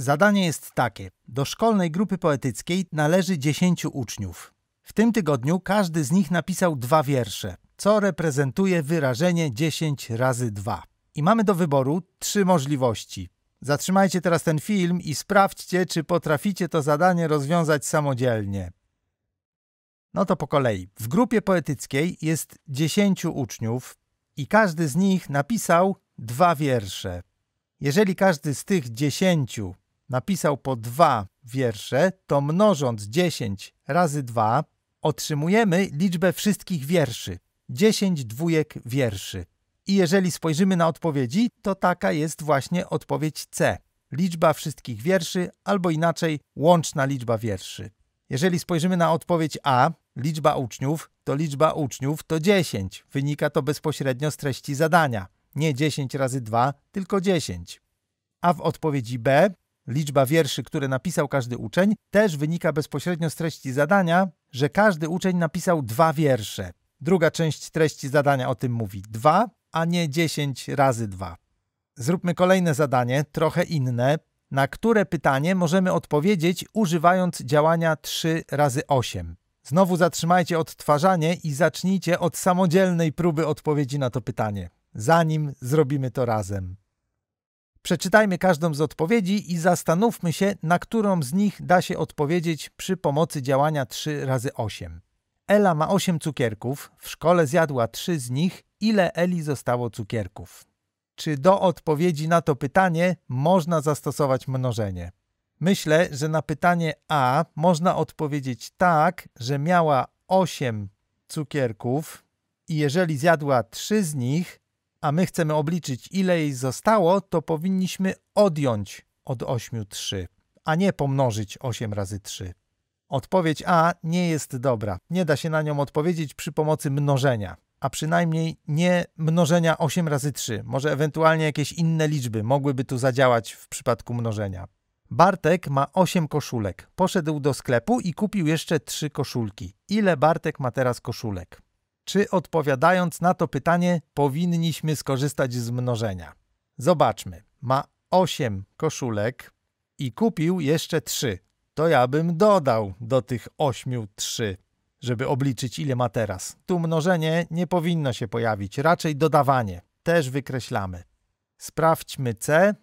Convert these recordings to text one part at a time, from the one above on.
Zadanie jest takie. Do szkolnej grupy poetyckiej należy 10 uczniów. W tym tygodniu każdy z nich napisał dwa wiersze, co reprezentuje wyrażenie 10 razy 2. I mamy do wyboru trzy możliwości. Zatrzymajcie teraz ten film i sprawdźcie, czy potraficie to zadanie rozwiązać samodzielnie. No to po kolei. W grupie poetyckiej jest 10 uczniów i każdy z nich napisał dwa wiersze. Jeżeli każdy z tych 10 napisał po dwa wiersze, to mnożąc 10 razy 2 otrzymujemy liczbę wszystkich wierszy. 10 dwójek wierszy. I jeżeli spojrzymy na odpowiedzi, to taka jest właśnie odpowiedź C. Liczba wszystkich wierszy, albo inaczej łączna liczba wierszy. Jeżeli spojrzymy na odpowiedź A, liczba uczniów, to liczba uczniów to 10. Wynika to bezpośrednio z treści zadania. Nie 10 razy 2, tylko 10. A w odpowiedzi B liczba wierszy, które napisał każdy uczeń, też wynika bezpośrednio z treści zadania, że każdy uczeń napisał dwa wiersze. Druga część treści zadania o tym mówi dwa, a nie dziesięć razy dwa. Zróbmy kolejne zadanie, trochę inne, na które pytanie możemy odpowiedzieć używając działania 3 razy 8. Znowu zatrzymajcie odtwarzanie i zacznijcie od samodzielnej próby odpowiedzi na to pytanie, zanim zrobimy to razem. Przeczytajmy każdą z odpowiedzi i zastanówmy się, na którą z nich da się odpowiedzieć przy pomocy działania 3 razy 8. Ela ma 8 cukierków, w szkole zjadła 3 z nich. Ile Eli zostało cukierków? Czy do odpowiedzi na to pytanie można zastosować mnożenie? Myślę, że na pytanie A można odpowiedzieć tak, że miała 8 cukierków i jeżeli zjadła 3 z nich, a my chcemy obliczyć, ile jej zostało, to powinniśmy odjąć od 8 3, a nie pomnożyć 8 razy 3. Odpowiedź A nie jest dobra. Nie da się na nią odpowiedzieć przy pomocy mnożenia, a przynajmniej nie mnożenia 8 razy 3. Może ewentualnie jakieś inne liczby mogłyby tu zadziałać w przypadku mnożenia. Bartek ma 8 koszulek. Poszedł do sklepu i kupił jeszcze 3 koszulki. Ile Bartek ma teraz koszulek? czy odpowiadając na to pytanie powinniśmy skorzystać z mnożenia. Zobaczmy. Ma 8 koszulek i kupił jeszcze 3. To ja bym dodał do tych 8 3, żeby obliczyć ile ma teraz. Tu mnożenie nie powinno się pojawić, raczej dodawanie. Też wykreślamy. Sprawdźmy C.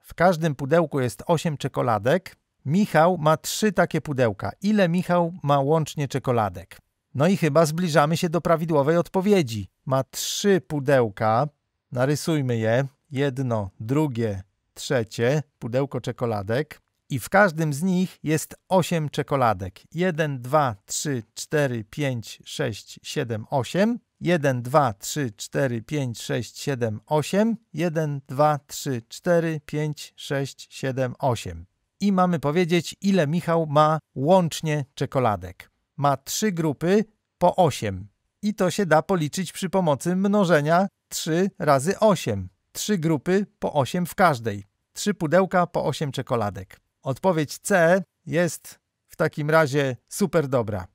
W każdym pudełku jest 8 czekoladek. Michał ma 3 takie pudełka. Ile Michał ma łącznie czekoladek? No i chyba zbliżamy się do prawidłowej odpowiedzi. Ma trzy pudełka. Narysujmy je. Jedno, drugie, trzecie pudełko czekoladek i w każdym z nich jest 8 czekoladek. 1, 2, 3, 4, 5, 6, 7, 8. 1, 2, 3, 4, 5, 6, 7, 8. 1, 2, 3, 4, 5, 6, 7, 8. I mamy powiedzieć, ile Michał ma łącznie czekoladek ma trzy grupy po 8. I to się da policzyć przy pomocy mnożenia 3 razy 8. Trzy grupy po 8 w każdej. Trzy pudełka po 8 czekoladek. Odpowiedź C jest w takim razie super dobra.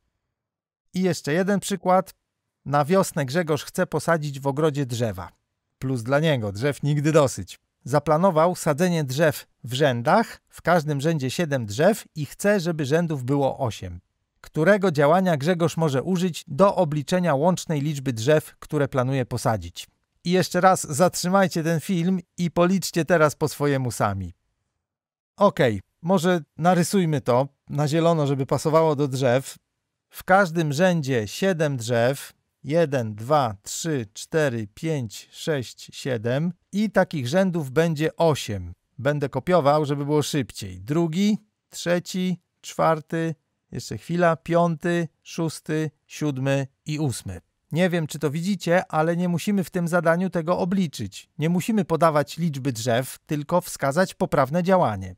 I jeszcze jeden przykład. Na wiosnę Grzegorz chce posadzić w ogrodzie drzewa. Plus dla niego, drzew nigdy dosyć. Zaplanował sadzenie drzew w rzędach, w każdym rzędzie 7 drzew i chce, żeby rzędów było 8 którego działania Grzegorz może użyć do obliczenia łącznej liczby drzew, które planuje posadzić. I jeszcze raz zatrzymajcie ten film i policzcie teraz po swojemu sami. Ok, może narysujmy to na zielono, żeby pasowało do drzew. W każdym rzędzie 7 drzew, 1, 2, 3, 4, 5, 6, 7 i takich rzędów będzie 8. Będę kopiował, żeby było szybciej. Drugi, trzeci, czwarty, jeszcze chwila. Piąty, szósty, siódmy i ósmy. Nie wiem, czy to widzicie, ale nie musimy w tym zadaniu tego obliczyć. Nie musimy podawać liczby drzew, tylko wskazać poprawne działanie.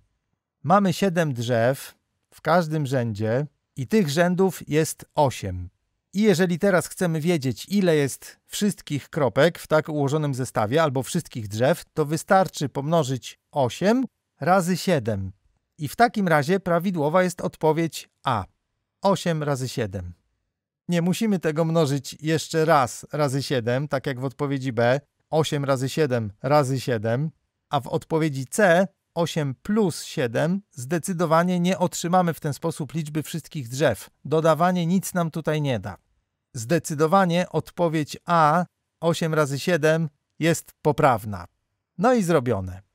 Mamy siedem drzew w każdym rzędzie i tych rzędów jest osiem. I jeżeli teraz chcemy wiedzieć, ile jest wszystkich kropek w tak ułożonym zestawie albo wszystkich drzew, to wystarczy pomnożyć 8 razy 7. I w takim razie prawidłowa jest odpowiedź A. 8 razy 7. Nie musimy tego mnożyć jeszcze raz razy 7, tak jak w odpowiedzi B. 8 razy 7 razy 7, a w odpowiedzi C 8 plus 7 zdecydowanie nie otrzymamy w ten sposób liczby wszystkich drzew. Dodawanie nic nam tutaj nie da. Zdecydowanie odpowiedź A 8 razy 7 jest poprawna. No i zrobione.